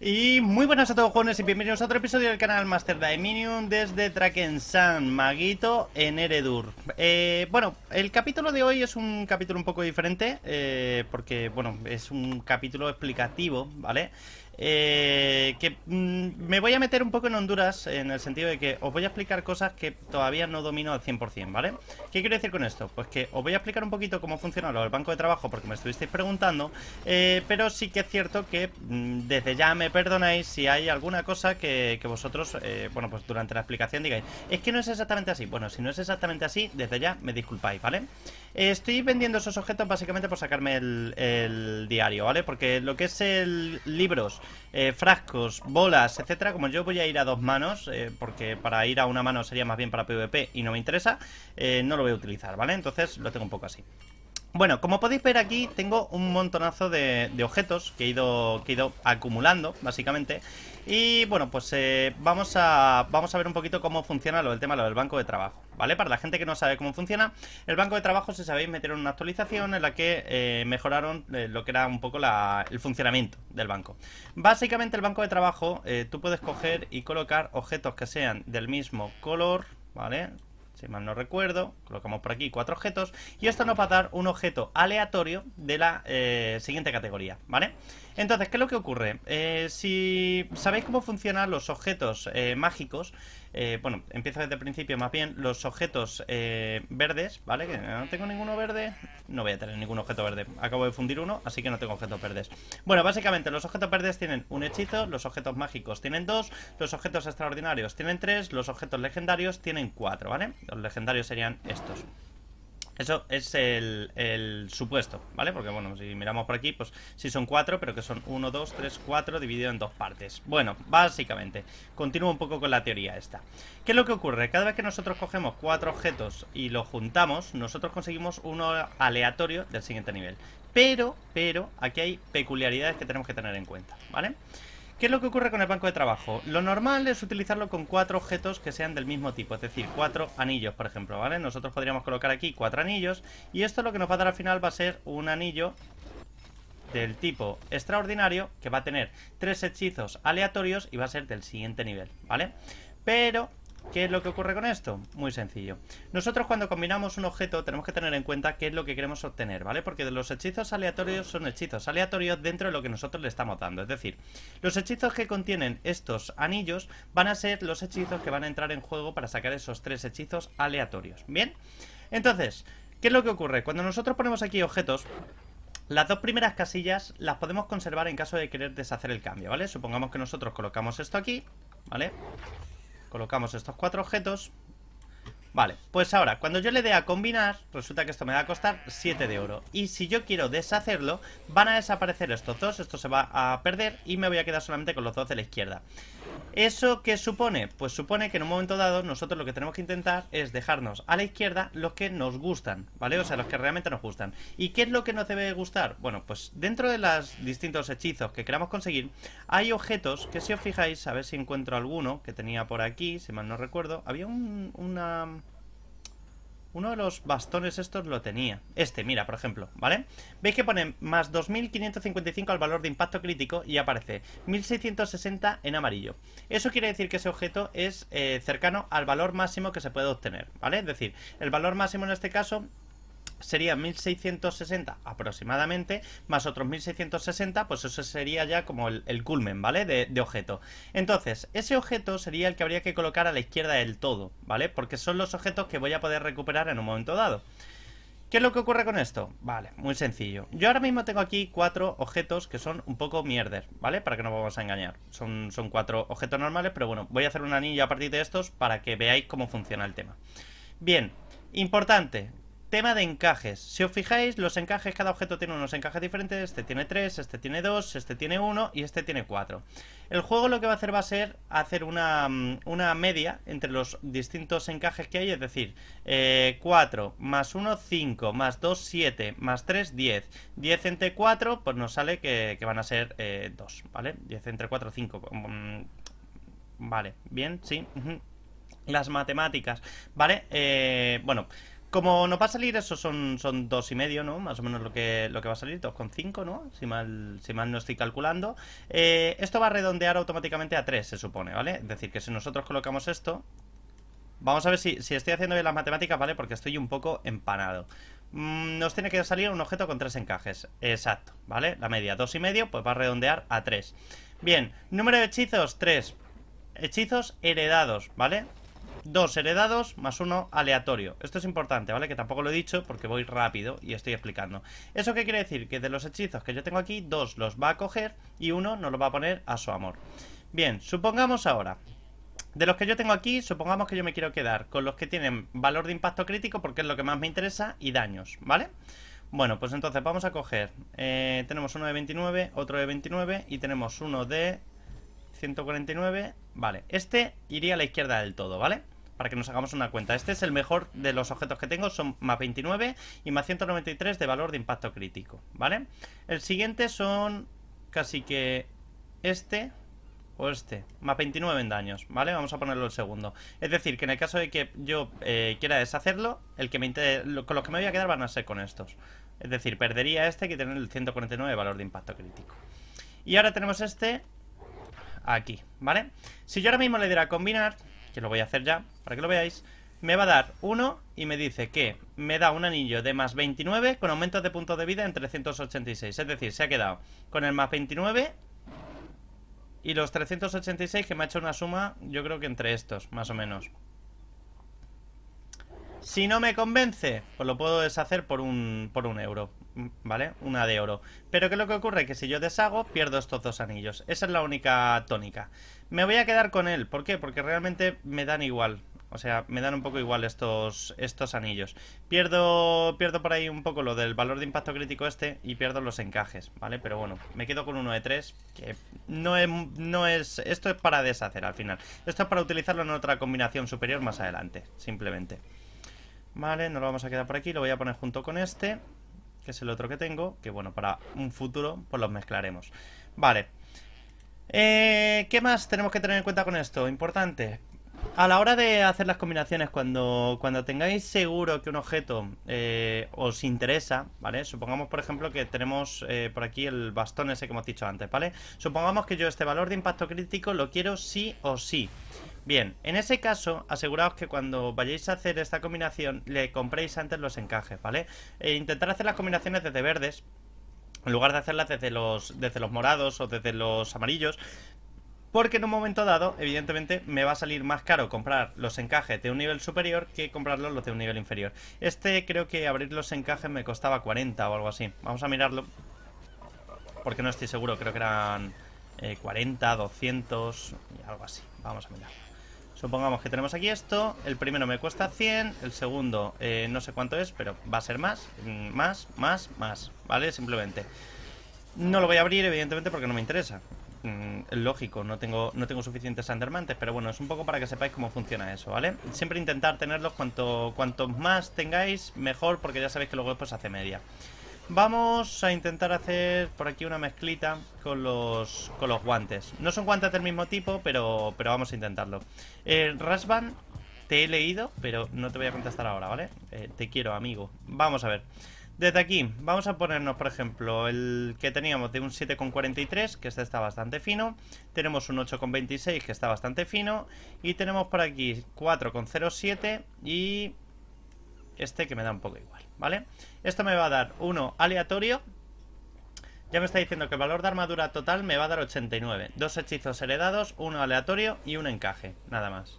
Y muy buenas a todos jóvenes y bienvenidos a otro episodio del canal Master Minion desde San Maguito en Eredur eh, Bueno, el capítulo de hoy es un capítulo un poco diferente eh, porque, bueno, es un capítulo explicativo, ¿vale? Eh, que mm, me voy a meter un poco en Honduras en el sentido de que os voy a explicar cosas que todavía no domino al 100%, ¿vale? ¿Qué quiero decir con esto? Pues que os voy a explicar un poquito cómo funciona lo del banco de trabajo porque me estuvisteis preguntando, eh, pero sí que es cierto que mm, desde ya me perdonáis si hay alguna cosa que, vosotros, eh, bueno, pues durante la explicación digáis, es que no es exactamente así. Bueno, si no es exactamente así, desde ya me disculpáis, ¿vale? estoy vendiendo esos objetos básicamente por sacarme el diario, ¿vale? Porque lo que es el libros eh, frascos, bolas, etcétera. Como yo voy a ir a dos manos, eh, porque para ir a una mano sería más bien para PvP y no me interesa, eh, no lo voy a utilizar, ¿vale? Entonces lo tengo un poco así. Bueno, como podéis ver aquí tengo un montonazo de, de objetos que he, ido, que he ido acumulando, básicamente y bueno, pues eh, vamos, a, vamos a ver un poquito cómo funciona lo del tema lo del banco de trabajo, ¿vale? Para la gente que no sabe cómo funciona, el banco de trabajo, si sabéis, metieron una actualización en la que eh, mejoraron eh, lo que era un poco la, el funcionamiento del banco. Básicamente el banco de trabajo, tú puedes coger y colocar objetos que sean del mismo color, ¿vale? si mal no recuerdo, colocamos por aquí cuatro objetos y esto nos va a dar un objeto aleatorio de la siguiente categoría, ¿vale? Entonces, ¿qué es lo que ocurre? Eh, si sabéis cómo funcionan los objetos eh, mágicos, eh, bueno, empiezo desde el principio más bien, los objetos verdes, ¿vale? Que no tengo ninguno verde, no voy a tener ningún objeto verde, acabo de fundir uno, así que no tengo objetos verdes. Bueno, básicamente los objetos verdes tienen un hechizo, los objetos mágicos tienen dos, los objetos extraordinarios tienen tres, los objetos legendarios tienen cuatro, ¿vale? Los legendarios serían estos. Eso es el, supuesto, ¿vale? Porque, bueno, si miramos por aquí, pues sí son cuatro, pero que son uno, dos, tres, cuatro, dividido en dos partes. Bueno, básicamente, continúo un poco con la teoría esta. ¿Qué es lo que ocurre? Cada vez que nosotros cogemos cuatro objetos y los juntamos, nosotros conseguimos uno aleatorio del siguiente nivel. Pero, pero, aquí hay peculiaridades que tenemos que tener en cuenta, ¿vale? vale ¿Qué es lo que ocurre con el banco de trabajo? Lo normal es utilizarlo con cuatro objetos que sean del mismo tipo, es decir, cuatro anillos, por ejemplo, ¿vale? Nosotros podríamos colocar aquí cuatro anillos y esto lo que nos va a dar al final va a ser un anillo del tipo extraordinario que va a tener tres hechizos aleatorios y va a ser del siguiente nivel, ¿vale? Pero ¿Qué es lo que ocurre con esto? Muy sencillo. Nosotros cuando combinamos un objeto tenemos que tener en cuenta qué es lo que queremos obtener, ¿vale? Porque los hechizos aleatorios son hechizos aleatorios dentro de lo que nosotros le estamos dando. Es decir, los hechizos que contienen estos anillos van a ser los hechizos que van a entrar en juego para sacar esos tres hechizos aleatorios. ¿Bien? Entonces, ¿qué es lo que ocurre? Cuando nosotros ponemos aquí objetos, las dos primeras casillas las podemos conservar en caso de querer deshacer el cambio, ¿vale? Supongamos que nosotros colocamos esto aquí, ¿vale? vale Colocamos estos cuatro objetos Vale, pues ahora, cuando yo le dé a combinar, resulta que esto me va a costar 7 de oro. Y si yo quiero deshacerlo, van a desaparecer estos dos, esto se va a perder y me voy a quedar solamente con los dos de la izquierda. ¿Eso qué supone? Pues supone que en un momento dado nosotros lo que tenemos que intentar es dejarnos a la izquierda los que nos gustan, ¿vale? O sea, los que realmente nos gustan. ¿Y qué es lo que nos debe gustar? Bueno, pues dentro de los distintos hechizos que queramos conseguir, hay objetos que si os fijáis, a ver si encuentro alguno que tenía por aquí, si mal no recuerdo, había un, una uno de los bastones estos lo tenía. Este, mira, por ejemplo, ¿vale? Veis que pone más 2.555 al valor de impacto crítico y aparece 1.660 en amarillo. Eso quiere decir que ese objeto es eh, cercano al valor máximo que se puede obtener, ¿vale? Es decir, el valor máximo en este caso sería 1660 aproximadamente, más otros 1660, pues eso sería ya como el, culmen, ¿vale? De, objeto. Entonces, ese objeto sería el que habría que colocar a la izquierda del todo, ¿vale? Porque son los objetos que voy a poder recuperar en un momento dado. ¿Qué es lo que ocurre con esto? Vale, muy sencillo. Yo ahora mismo tengo aquí cuatro objetos que son un poco mierder, ¿vale? Para que no vamos a engañar. Son, son cuatro objetos normales, pero bueno, voy a hacer un anillo a partir de estos para que veáis cómo funciona el tema. Bien, importante, Tema de encajes. Si os fijáis, los encajes, cada objeto tiene unos encajes diferentes. Este tiene 3, este tiene 2, este tiene 1 y este tiene 4. El juego lo que va a hacer va a ser hacer una, mm, media entre los distintos encajes que hay, es decir, 4 eh, más 1, 5, más 2, 7, más 3, 10. 10 entre 4, pues nos sale que, van a ser eh, 2, ¿vale? 10 entre 4, 5. Pues, mm, vale, bien, sí. Las matemáticas, ¿vale? Eh, bueno... Como no va a salir, eso son, son dos y medio, ¿no? Más o menos lo que, lo que va a salir, dos con cinco, ¿no? Si mal, si no estoy calculando. Eh, esto va a redondear automáticamente a 3, se supone, ¿vale? Es decir, que si nosotros colocamos esto... Vamos a ver si, estoy haciendo bien las matemáticas, ¿vale? Porque estoy un poco empanado. Mm, nos tiene que salir un objeto con tres encajes. Exacto, ¿vale? La media, dos y medio, pues va a redondear a 3. Bien, número de hechizos, 3. Hechizos heredados, ¿vale? Dos heredados más uno aleatorio. Esto es importante, ¿vale? Que tampoco lo he dicho porque voy rápido y estoy explicando. ¿Eso qué quiere decir? Que de los hechizos que yo tengo aquí, dos los va a coger y uno nos lo va a poner a su amor. Bien, supongamos ahora de los que yo tengo aquí, supongamos que yo me quiero quedar con los que tienen valor de impacto crítico porque es lo que más me interesa y daños, ¿vale? Bueno, pues entonces vamos a coger, eh, tenemos uno de 29, otro de 29 y tenemos uno de 149. Vale, este iría a la izquierda del todo, ¿vale? Para que nos hagamos una cuenta. Este es el mejor de los objetos que tengo. Son más 29 y más 193 de valor de impacto crítico, ¿vale? El siguiente son casi que este o este. Más 29 en daños, ¿vale? Vamos a ponerlo el segundo. Es decir, que en el caso de que yo eh, quiera deshacerlo, el que me con los que me voy a quedar van a ser con estos. Es decir, perdería este que tiene el 149 de valor de impacto crítico. Y ahora tenemos este aquí, ¿vale? Si yo ahora mismo le diera a combinar, que lo voy a hacer ya, para que lo veáis, me va a dar uno y me dice que me da un anillo de más 29 con aumentos de puntos de vida en 386. Es decir, se ha quedado con el más 29 y los 386 que me ha hecho una suma, yo creo que entre estos, más o menos. Si no me convence, pues lo puedo deshacer por un, por un euro. ¿vale? Una de oro. Pero qué es lo que ocurre que si yo deshago, pierdo estos dos anillos. Esa es la única tónica. Me voy a quedar con él. ¿Por qué? Porque realmente me dan igual. O sea, me dan un poco igual estos, estos anillos. Pierdo, pierdo por ahí un poco lo del valor de impacto crítico este y pierdo los encajes, ¿vale? Pero bueno, me quedo con uno de tres, que no es, no es... Esto es para deshacer al final. Esto es para utilizarlo en otra combinación superior más adelante, simplemente. Vale, nos lo vamos a quedar por aquí, lo voy a poner junto con este que es el otro que tengo, que bueno, para un futuro pues los mezclaremos. Vale. Eh, ¿Qué más tenemos que tener en cuenta con esto? Importante. A la hora de hacer las combinaciones, cuando, cuando tengáis seguro que un objeto eh, os interesa, ¿vale? Supongamos, por ejemplo, que tenemos eh, por aquí el bastón ese que hemos dicho antes, ¿vale? Supongamos que yo este valor de impacto crítico lo quiero sí o sí. Bien, en ese caso, aseguraos que cuando vayáis a hacer esta combinación, le compréis antes los encajes, ¿vale? E intentar hacer las combinaciones desde verdes, en lugar de hacerlas desde los, desde los morados o desde los amarillos, porque en un momento dado, evidentemente, me va a salir más caro comprar los encajes de un nivel superior que comprarlos los de un nivel inferior. Este creo que abrir los encajes me costaba 40 o algo así. Vamos a mirarlo. Porque no estoy seguro, creo que eran 40, eh, 200 y algo así. Vamos a mirar. Supongamos que tenemos aquí esto, el primero me cuesta 100, el segundo eh, no sé cuánto es, pero va a ser más, mm, más, más, más, ¿vale? Simplemente. No lo voy a abrir, evidentemente, porque no me interesa. Mm, lógico, no tengo, no tengo suficientes andermantes, pero bueno, es un poco para que sepáis cómo funciona eso, ¿vale? Siempre intentar tenerlos cuanto, cuanto más tengáis, mejor, porque ya sabéis que luego después hace media. Vamos a intentar hacer por aquí una mezclita con los, con los guantes. No son guantes del mismo tipo, pero, pero vamos a intentarlo. Eh, Rasban, te he leído, pero no te voy a contestar ahora, ¿vale? Eh, te quiero, amigo. Vamos a ver. Desde aquí, vamos a ponernos, por ejemplo, el que teníamos de un 7,43, que este está bastante fino. Tenemos un 8,26, que está bastante fino. Y tenemos por aquí 4,07 y este que me da un poco igual. ¿vale? Esto me va a dar uno aleatorio. Ya me está diciendo que el valor de armadura total me va a dar 89. Dos hechizos heredados, uno aleatorio y un encaje, nada más.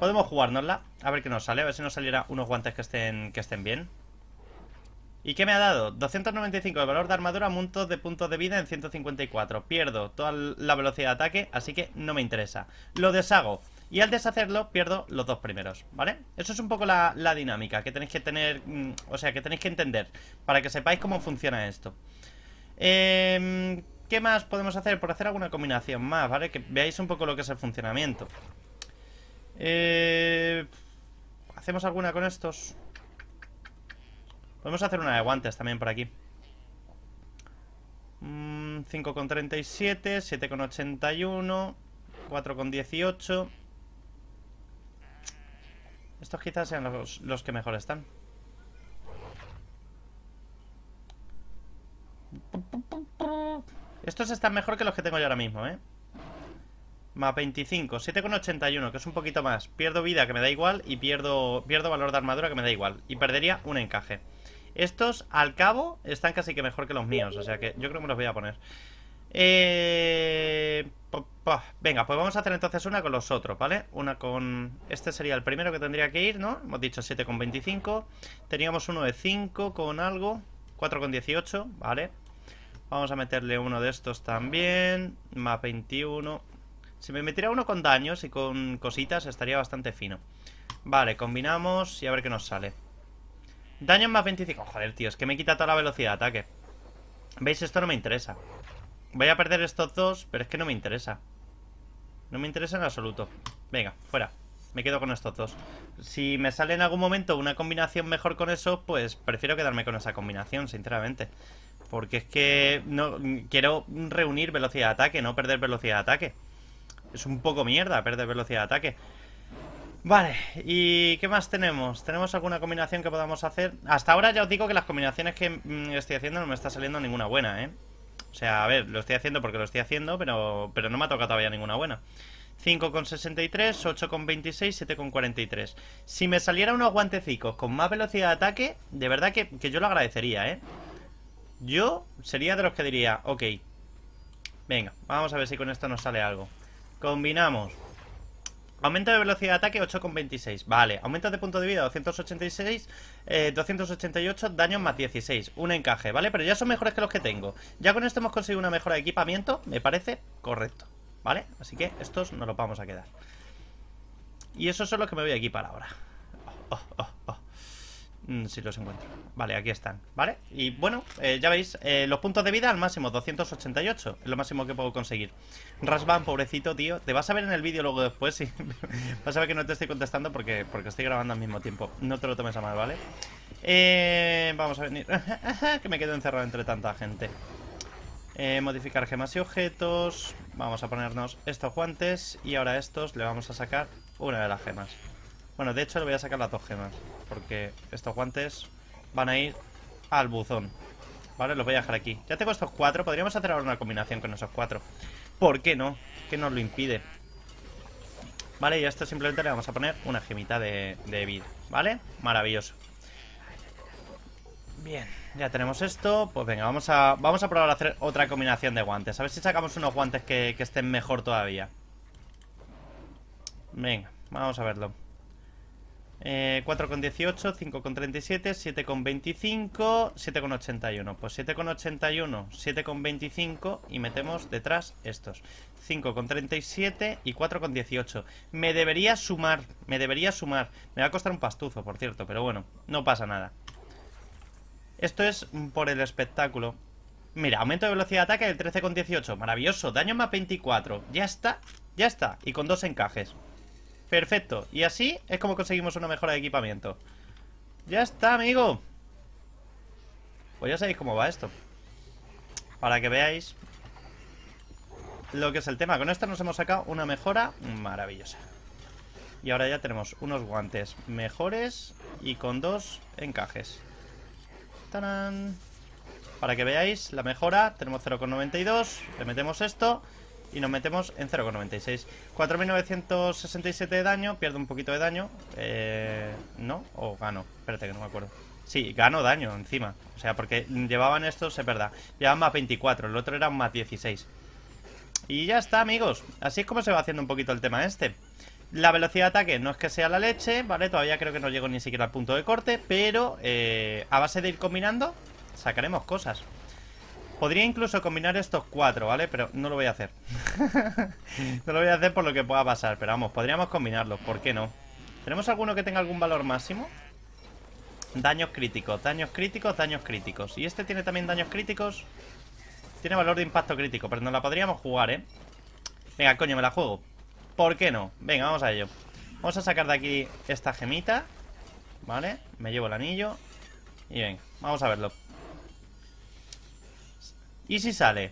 Podemos jugárnosla, a ver qué nos sale, a ver si nos saliera unos guantes que estén, que estén bien. ¿Y qué me ha dado? 295 de valor de armadura, montos de puntos de vida en 154. Pierdo toda la velocidad de ataque, así que no me interesa. Lo deshago. Y al deshacerlo pierdo los dos primeros, ¿vale? Eso es un poco la, dinámica que tenéis que tener, mm, o sea, que tenéis que entender para que sepáis cómo funciona esto. Em, ¿Qué más podemos hacer? Por hacer alguna combinación más, ¿vale? Que veáis un poco lo que es el funcionamiento. Eh, ¿Hacemos alguna con estos? Podemos hacer una de guantes también por aquí. Mm, con con 81, 5,37, 7,81, 4,18... Estos quizás sean los, que mejor están. Estos están mejor que los que tengo yo ahora mismo, ¿eh? Más 25, 7,81, que es un poquito más. Pierdo vida, que me da igual, y pierdo, pierdo valor de armadura, que me da igual. Y perdería un encaje. Estos, al cabo, están casi que mejor que los míos, o sea que yo creo que me los voy a poner. Eh... Venga, pues vamos a hacer entonces una con los otros, ¿vale? Una con... Este sería el primero que tendría que ir, ¿no? Hemos dicho 7 con 25. Teníamos uno de 5 con algo. 4 con 18, ¿vale? Vamos a meterle uno de estos también. Más 21. Si me metiera uno con daños y con cositas estaría bastante fino. Vale, combinamos y a ver qué nos sale. Daños más 25. Joder, tío, es que me quita toda la velocidad de ataque. ¿Veis? Esto no me interesa. Voy a perder estos dos, pero es que no me interesa. No me interesa en absoluto. Venga, fuera. Me quedo con estos dos. Si me sale en algún momento una combinación mejor con eso, pues prefiero quedarme con esa combinación, sinceramente. Porque es que no quiero reunir velocidad de ataque, no perder velocidad de ataque. Es un poco mierda perder velocidad de ataque. Vale, ¿y qué más tenemos? ¿Tenemos alguna combinación que podamos hacer? Hasta ahora ya os digo que las combinaciones que mm, estoy haciendo no me está saliendo ninguna buena, ¿eh? O sea, a ver, lo estoy haciendo porque lo estoy haciendo, pero, pero no me ha tocado todavía ninguna buena. 5,63, 8,26, 7,43. Si me saliera unos guantecicos con más velocidad de ataque, de verdad que, que, yo lo agradecería, ¿eh? Yo sería de los que diría, ok, venga, vamos a ver si con esto nos sale algo. Combinamos. Aumento de velocidad de ataque 8,26. Vale. Aumento de punto de vida 286, 288, Daño más 16. Un encaje, ¿vale? Pero ya son mejores que los que tengo. Ya con esto hemos conseguido una mejora de equipamiento, me parece correcto. ¿Vale? Así que estos nos los vamos a quedar. Y esos son los que me voy a equipar ahora. Oh, oh, oh, Mm, si los encuentro. Vale, aquí están, ¿vale? Y bueno, eh, ya veis, eh, los puntos de vida al máximo, 288, es lo máximo que puedo conseguir. Rasban, pobrecito, tío, te vas a ver en el vídeo luego después vas a ver que no te estoy contestando porque, porque estoy grabando al mismo tiempo. No te lo tomes a mal, ¿vale? Eh, vamos a venir... que me quedo encerrado entre tanta gente. Eh, modificar gemas y objetos. Vamos a ponernos estos guantes y ahora a estos le vamos a sacar una de las gemas. Bueno, de hecho le voy a sacar las dos gemas. Porque estos guantes van a ir al buzón. Vale, los voy a dejar aquí. Ya tengo estos cuatro. Podríamos hacer ahora una combinación con esos cuatro. ¿Por qué no? ¿Qué nos lo impide? Vale, y a esto simplemente le vamos a poner una gemita de, de vida. ¿Vale? Maravilloso. Bien, ya tenemos esto. Pues venga, vamos a, vamos a probar a hacer otra combinación de guantes. A ver si sacamos unos guantes que estén mejor todavía. Venga, vamos a verlo. Eh, 4,18, 5,37, 7,25, 7,81. Pues 7,81, 7,25 y metemos detrás estos. 5,37 y 4,18. Me debería sumar, me debería sumar. Me va a costar un pastuzo, por cierto, pero bueno, no pasa nada. Esto es por el espectáculo. Mira, aumento de velocidad de ataque del 13,18. Maravilloso. Daño más 24. Ya está, ya está. Y con dos encajes. Perfecto. Y así es como conseguimos una mejora de equipamiento. Ya está, amigo. Pues ya sabéis cómo va esto. Para que veáis lo que es el tema. Con esto nos hemos sacado una mejora maravillosa. Y ahora ya tenemos unos guantes mejores y con dos encajes. Para que veáis la mejora, tenemos 0,92. Le metemos esto y nos metemos en 0,96. 4.967 de daño, pierdo un poquito de daño. Eh, ¿No? O gano. Espérate que no me acuerdo. Sí, gano daño encima. O sea, porque llevaban estos, es verdad. Llevaban más 24, el otro era más 16. Y ya está, amigos. Así es como se va haciendo un poquito el tema este. La velocidad de ataque no es que sea la leche, ¿vale? Todavía creo que no llego ni siquiera al punto de corte, pero eh, a base de ir combinando sacaremos cosas. Podría incluso combinar estos cuatro, ¿vale? Pero no lo voy a hacer. no lo voy a hacer por lo que pueda pasar, pero vamos, podríamos combinarlos, ¿por qué no? ¿Tenemos alguno que tenga algún valor máximo? Daños críticos, daños críticos, daños críticos. Y este tiene también daños críticos. Tiene valor de impacto crítico, pero no la podríamos jugar, ¿eh? Venga, coño, me la juego. ¿Por qué no? Venga, vamos a ello. Vamos a sacar de aquí esta gemita. ¿Vale? Me llevo el anillo. Y venga, vamos a verlo. ¿Y si sale?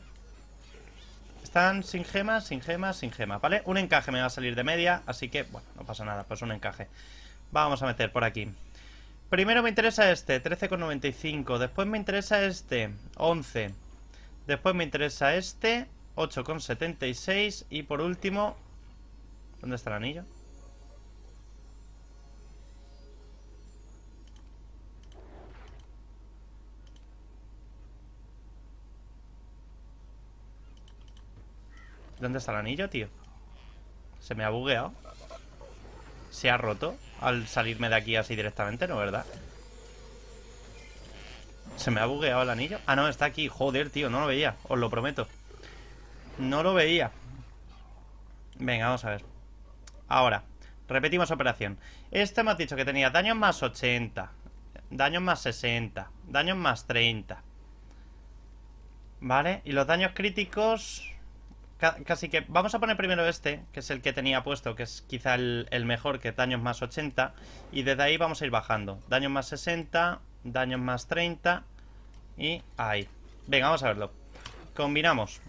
Están sin gemas, sin gemas, sin gemas, ¿vale? Un encaje me va a salir de media, así que, bueno, no pasa nada, pues un encaje. Vamos a meter por aquí. Primero me interesa este, 13,95. Después me interesa este, 11. Después me interesa este, 8,76. Y por último... ¿Dónde está el anillo? ¿Dónde está el anillo, tío? Se me ha bugueado. Se ha roto al salirme de aquí así directamente, ¿no? ¿Verdad? Se me ha bugueado el anillo. Ah, no, está aquí. Joder, tío, no lo veía. Os lo prometo. No lo veía. Venga, vamos a ver. Ahora, repetimos operación. Este hemos dicho que tenía daños más 80. Daños más 60. Daños más 30. ¿Vale? Y los daños críticos casi que... Vamos a poner primero este, que es el que tenía puesto, que es quizá el, mejor, que es daños más 80. Y desde ahí vamos a ir bajando. Daños más 60, daños más 30. Y ahí. Venga, vamos a verlo. Combinamos.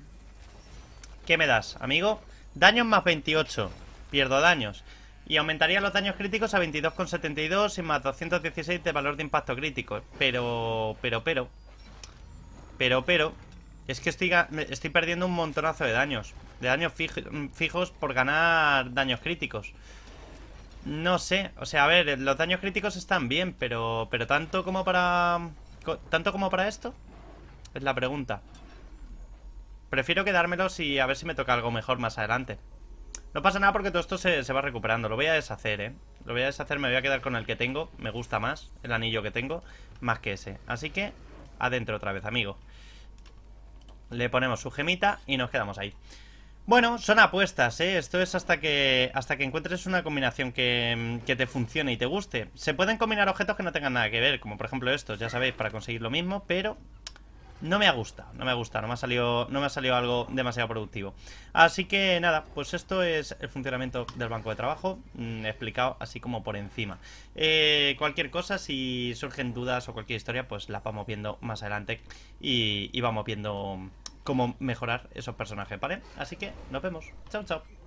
¿Qué me das, amigo? Daños más 28. Pierdo daños. Y aumentaría los daños críticos a 22,72 y más 216 de valor de impacto crítico. Pero, pero, pero. Pero, pero. Es que estoy, perdiendo un montonazo de daños. De daños mm, fijos por ganar daños críticos. No sé, o sea, a ver, eh, los daños críticos están bien, pero, pero tanto como para... ¿Tanto como para esto? Es la pregunta. Prefiero quedármelos y a ver si me toca algo mejor más adelante. No pasa nada porque todo esto se, se va recuperando. Lo voy a deshacer, ¿eh? Lo voy a deshacer, me voy a quedar con el que tengo. Me gusta más el anillo que tengo, más que ese. Así que, adentro otra vez, amigo. Le ponemos su gemita y nos quedamos ahí. Bueno, son apuestas, ¿eh? Esto es hasta que, hasta que encuentres una combinación que, mm, te funcione y te guste. Se pueden combinar objetos que no tengan nada que ver, como por ejemplo estos, ya sabéis, para conseguir lo mismo, pero no me ha gustado, no me ha no me ha salido, no me ha algo demasiado productivo. Así que nada, pues esto es el funcionamiento del banco de trabajo, mm, explicado así como por encima. Eh, cualquier cosa, si surgen dudas o cualquier historia, pues las vamos viendo más adelante y vamos viendo cómo mejorar esos personajes, ¿vale? Así que nos vemos. Chao, chao.